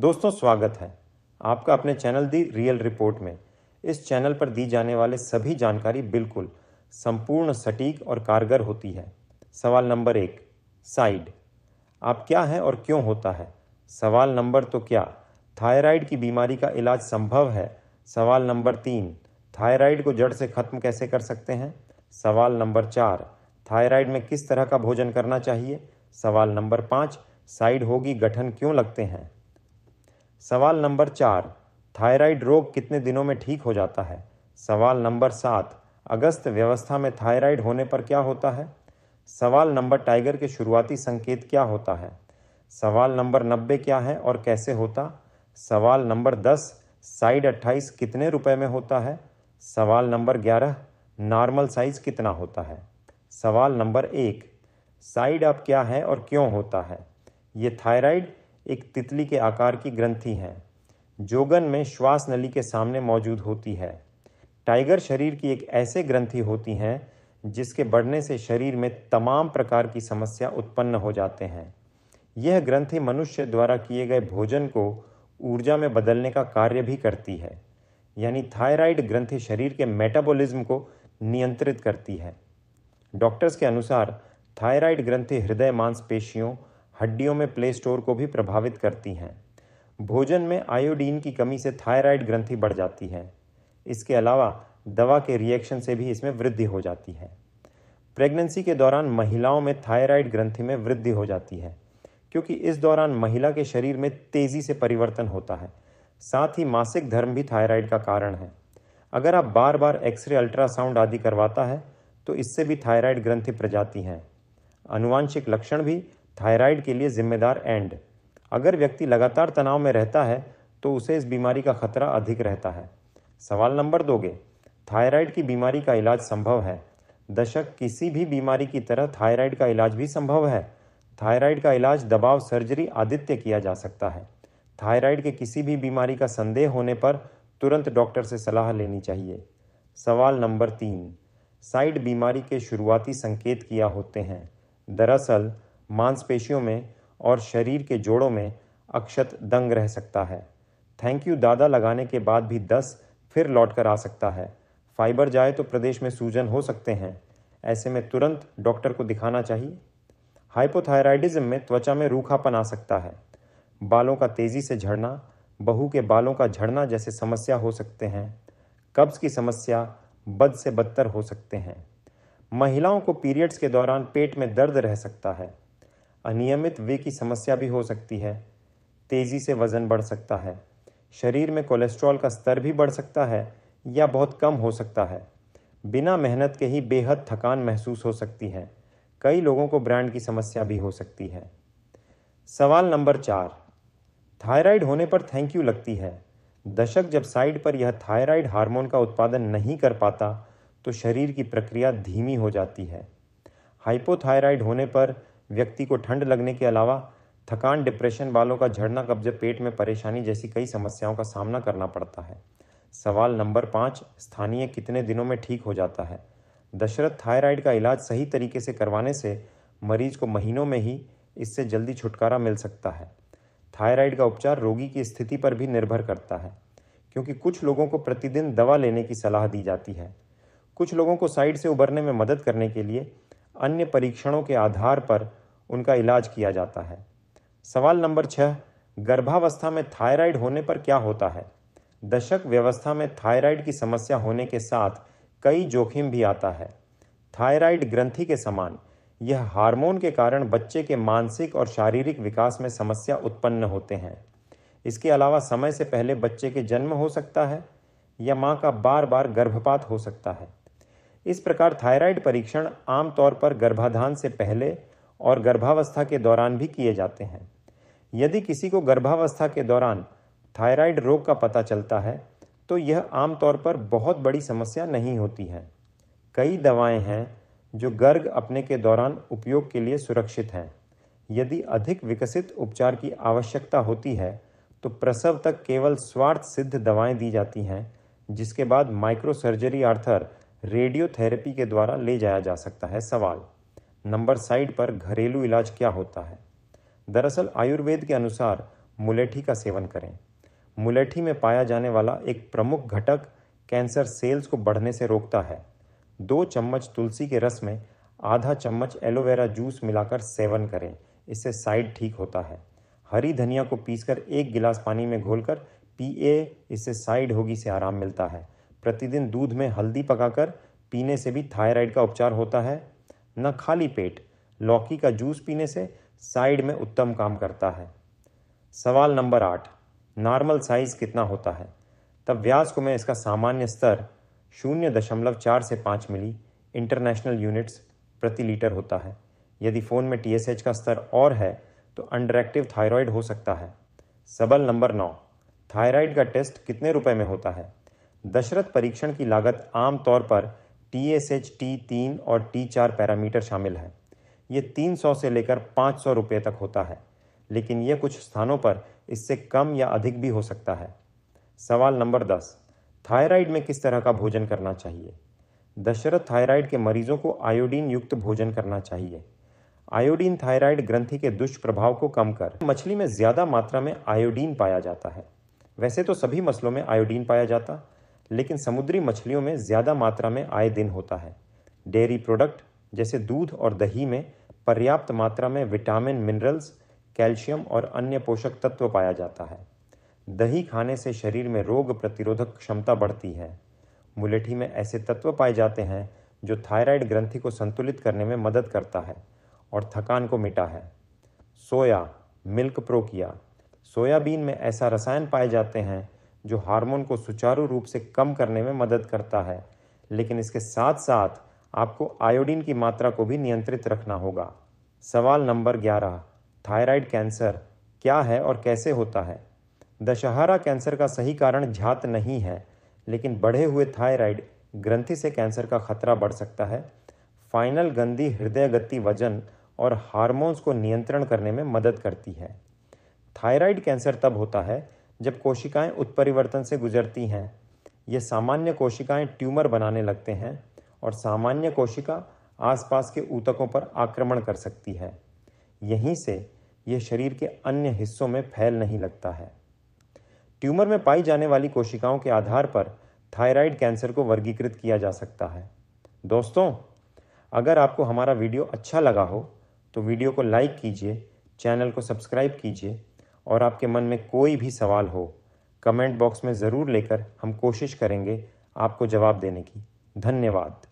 दोस्तों स्वागत है आपका अपने चैनल दी रियल रिपोर्ट में इस चैनल पर दी जाने वाले सभी जानकारी बिल्कुल संपूर्ण सटीक और कारगर होती है सवाल नंबर एक साइड आप क्या हैं और क्यों होता है सवाल नंबर तो क्या थायराइड की बीमारी का इलाज संभव है सवाल नंबर तीन थायराइड को जड़ से ख़त्म कैसे कर सकते हैं सवाल नंबर चार थायराइड में किस तरह का भोजन करना चाहिए सवाल नंबर पाँच साइड होगी गठन क्यों लगते हैं सवाल नंबर चार थायराइड रोग कितने दिनों में ठीक हो जाता है सवाल नंबर सात अगस्त व्यवस्था में थायराइड होने पर क्या होता है सवाल नंबर टाइगर के शुरुआती संकेत क्या होता है सवाल नंबर नब्बे क्या है और कैसे होता सवाल नंबर दस साइड अट्ठाईस कितने रुपए में होता है सवाल नंबर ग्यारह नॉर्मल साइज़ कितना होता है सवाल नंबर एक साइड अप क्या है और क्यों होता है ये थायराइड एक तितली के आकार की ग्रंथि हैं जोगन में श्वास नली के सामने मौजूद होती है टाइगर शरीर की एक ऐसे ग्रंथि होती हैं जिसके बढ़ने से शरीर में तमाम प्रकार की समस्या उत्पन्न हो जाते हैं यह ग्रंथि मनुष्य द्वारा किए गए भोजन को ऊर्जा में बदलने का कार्य भी करती है यानी थायराइड ग्रंथि शरीर के मेटाबॉलिज्म को नियंत्रित करती है डॉक्टर्स के अनुसार थायराइड ग्रंथि हृदय मांसपेशियों हड्डियों में प्ले स्टोर को भी प्रभावित करती हैं भोजन में आयोडीन की कमी से थायराइड ग्रंथि बढ़ जाती है इसके अलावा दवा के रिएक्शन से भी इसमें वृद्धि हो जाती है प्रेगनेंसी के दौरान महिलाओं में थायराइड ग्रंथि में वृद्धि हो जाती है क्योंकि इस दौरान महिला के शरीर में तेज़ी से परिवर्तन होता है साथ ही मासिक धर्म भी थायराइड का कारण है अगर आप बार बार एक्सरे अल्ट्रासाउंड आदि करवाता है तो इससे भी थायराइड ग्रंथि प्रजाति हैं अनुवांशिक लक्षण भी थायराइड के लिए जिम्मेदार एंड अगर व्यक्ति लगातार तनाव में रहता है तो उसे इस बीमारी का खतरा अधिक रहता है सवाल नंबर दोगे थायराइड की बीमारी का इलाज संभव है दशक किसी भी बीमारी की तरह थायराइड का इलाज भी संभव है थायराइड का इलाज दबाव सर्जरी आदित्य किया जा सकता है थायराइड के किसी भी बीमारी का संदेह होने पर तुरंत डॉक्टर से सलाह लेनी चाहिए सवाल नंबर तीन साइड बीमारी के शुरुआती संकेत किया होते हैं दरअसल मांसपेशियों में और शरीर के जोड़ों में अक्षत दंग रह सकता है थैंक यू दादा लगाने के बाद भी दस फिर लौट कर आ सकता है फाइबर जाए तो प्रदेश में सूजन हो सकते हैं ऐसे में तुरंत डॉक्टर को दिखाना चाहिए हाइपोथायराइडिज्म में त्वचा में रूखापन आ सकता है बालों का तेज़ी से झड़ना बहू के बालों का झड़ना जैसे समस्या हो सकते हैं कब्ज़ की समस्या बद से बदतर हो सकते हैं महिलाओं को पीरियड्स के दौरान पेट में दर्द रह सकता है अनियमित वे की समस्या भी हो सकती है तेज़ी से वज़न बढ़ सकता है शरीर में कोलेस्ट्रॉल का स्तर भी बढ़ सकता है या बहुत कम हो सकता है बिना मेहनत के ही बेहद थकान महसूस हो सकती है कई लोगों को ब्रांड की समस्या भी हो सकती है सवाल नंबर चार थायराइड होने पर थैंक यू लगती है दशक जब साइड पर यह थायराइड हार्मोन का उत्पादन नहीं कर पाता तो शरीर की प्रक्रिया धीमी हो जाती है हाइपोथायराइड होने पर व्यक्ति को ठंड लगने के अलावा थकान डिप्रेशन वालों का झड़ना कब्जे पेट में परेशानी जैसी कई समस्याओं का सामना करना पड़ता है सवाल नंबर पाँच स्थानीय कितने दिनों में ठीक हो जाता है दशरथ थायराइड का इलाज सही तरीके से करवाने से मरीज को महीनों में ही इससे जल्दी छुटकारा मिल सकता है थायराइड का उपचार रोगी की स्थिति पर भी निर्भर करता है क्योंकि कुछ लोगों को प्रतिदिन दवा लेने की सलाह दी जाती है कुछ लोगों को साइड से उबरने में मदद करने के लिए अन्य परीक्षणों के आधार पर उनका इलाज किया जाता है सवाल नंबर छः गर्भावस्था में थायराइड होने पर क्या होता है दशक व्यवस्था में थायराइड की समस्या होने के साथ कई जोखिम भी आता है थायराइड ग्रंथि के समान यह हार्मोन के कारण बच्चे के मानसिक और शारीरिक विकास में समस्या उत्पन्न होते हैं इसके अलावा समय से पहले बच्चे के जन्म हो सकता है या माँ का बार बार गर्भपात हो सकता है इस प्रकार थायराइड परीक्षण आमतौर पर गर्भाधान से पहले और गर्भावस्था के दौरान भी किए जाते हैं यदि किसी को गर्भावस्था के दौरान थायराइड रोग का पता चलता है तो यह आमतौर पर बहुत बड़ी समस्या नहीं होती है कई दवाएं हैं जो गर्ग अपने के दौरान उपयोग के लिए सुरक्षित हैं यदि अधिक विकसित उपचार की आवश्यकता होती है तो प्रसव तक केवल स्वार्थ सिद्ध दवाएं दी जाती हैं जिसके बाद माइक्रोसर्जरी आर्थर रेडियोथेरेपी के द्वारा ले जाया जा सकता है सवाल नंबर साइड पर घरेलू इलाज क्या होता है दरअसल आयुर्वेद के अनुसार मुलेठी का सेवन करें मुलेठी में पाया जाने वाला एक प्रमुख घटक कैंसर सेल्स को बढ़ने से रोकता है दो चम्मच तुलसी के रस में आधा चम्मच एलोवेरा जूस मिलाकर सेवन करें इससे साइड ठीक होता है हरी धनिया को पीसकर एक गिलास पानी में घोलकर पी ए इससे साइड होगी से आराम मिलता है प्रतिदिन दूध में हल्दी पकाकर पीने से भी थायराइड का उपचार होता है न खाली पेट लौकी का जूस पीने से साइड में उत्तम काम करता है सवाल नंबर आठ नॉर्मल साइज़ कितना होता है तब व्यास को मैं इसका सामान्य स्तर शून्य दशमलव चार से पाँच मिली इंटरनेशनल यूनिट्स प्रति लीटर होता है यदि फ़ोन में टी का स्तर और है तो अनडायरेक्टिव थायराइड हो सकता है सबल नंबर नौ थायराइड का टेस्ट कितने रुपए में होता है दशरथ परीक्षण की लागत आमतौर पर टी एस एच टी तीन और टी चार पैरामीटर शामिल है ये 300 से लेकर 500 रुपये तक होता है लेकिन यह कुछ स्थानों पर इससे कम या अधिक भी हो सकता है सवाल नंबर दस थायराइड में किस तरह का भोजन करना चाहिए दशरथ थायराइड के मरीजों को आयोडीन युक्त भोजन करना चाहिए आयोडीन थायराइड ग्रंथि के दुष्प्रभाव को कम कर मछली में ज़्यादा मात्रा में आयोडीन पाया जाता है वैसे तो सभी मसलों में आयोडीन पाया जाता लेकिन समुद्री मछलियों में ज़्यादा मात्रा में आए दिन होता है डेयरी प्रोडक्ट जैसे दूध और दही में पर्याप्त मात्रा में विटामिन मिनरल्स कैल्शियम और अन्य पोषक तत्व पाया जाता है दही खाने से शरीर में रोग प्रतिरोधक क्षमता बढ़ती है मुलेठी में ऐसे तत्व पाए जाते हैं जो थायराइड ग्रंथि को संतुलित करने में मदद करता है और थकान को मिटा है सोया मिल्क प्रोकिया सोयाबीन में ऐसा रसायन पाए जाते हैं जो हार्मोन को सुचारू रूप से कम करने में मदद करता है लेकिन इसके साथ साथ आपको आयोडीन की मात्रा को भी नियंत्रित रखना होगा सवाल नंबर ग्यारह थायराइड कैंसर क्या है और कैसे होता है दशहरा कैंसर का सही कारण झात नहीं है लेकिन बढ़े हुए थायराइड ग्रंथि से कैंसर का खतरा बढ़ सकता है फाइनल गंदी हृदय गति वजन और हार्मोन्स को नियंत्रण करने में मदद करती है थायराइड कैंसर तब होता है जब कोशिकाएं उत्परिवर्तन से गुजरती हैं ये सामान्य कोशिकाएं ट्यूमर बनाने लगते हैं और सामान्य कोशिका आसपास के ऊतकों पर आक्रमण कर सकती है यहीं से यह शरीर के अन्य हिस्सों में फैल नहीं लगता है ट्यूमर में पाई जाने वाली कोशिकाओं के आधार पर थायराइड कैंसर को वर्गीकृत किया जा सकता है दोस्तों अगर आपको हमारा वीडियो अच्छा लगा हो तो वीडियो को लाइक कीजिए चैनल को सब्सक्राइब कीजिए और आपके मन में कोई भी सवाल हो कमेंट बॉक्स में ज़रूर लेकर हम कोशिश करेंगे आपको जवाब देने की धन्यवाद